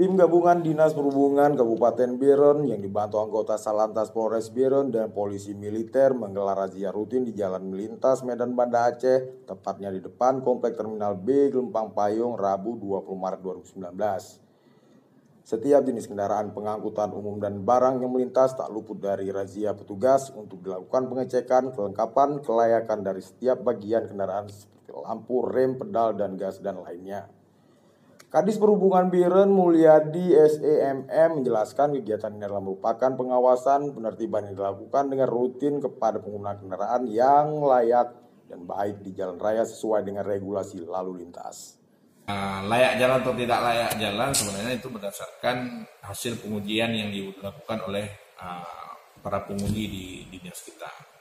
Tim gabungan Dinas Perhubungan Kabupaten Biren yang dibantu anggota Salantas Polres Biren dan polisi militer menggelar razia rutin di jalan melintas Medan Banda Aceh, tepatnya di depan Komplek Terminal B Gelempang Payung Rabu 20 Maret 2019. Setiap jenis kendaraan pengangkutan umum dan barang yang melintas tak luput dari razia petugas untuk dilakukan pengecekan kelengkapan kelayakan dari setiap bagian kendaraan seperti lampu, rem, pedal, dan gas dan lainnya. Kadis Perhubungan Biren Mulyadi SEMM menjelaskan kegiatan ini adalah merupakan pengawasan penertiban yang dilakukan dengan rutin kepada pengguna kendaraan yang layak dan baik di jalan raya sesuai dengan regulasi lalu lintas. Nah, layak jalan atau tidak layak jalan sebenarnya itu berdasarkan hasil pengujian yang dilakukan oleh ah, para pengundi di dinas kita.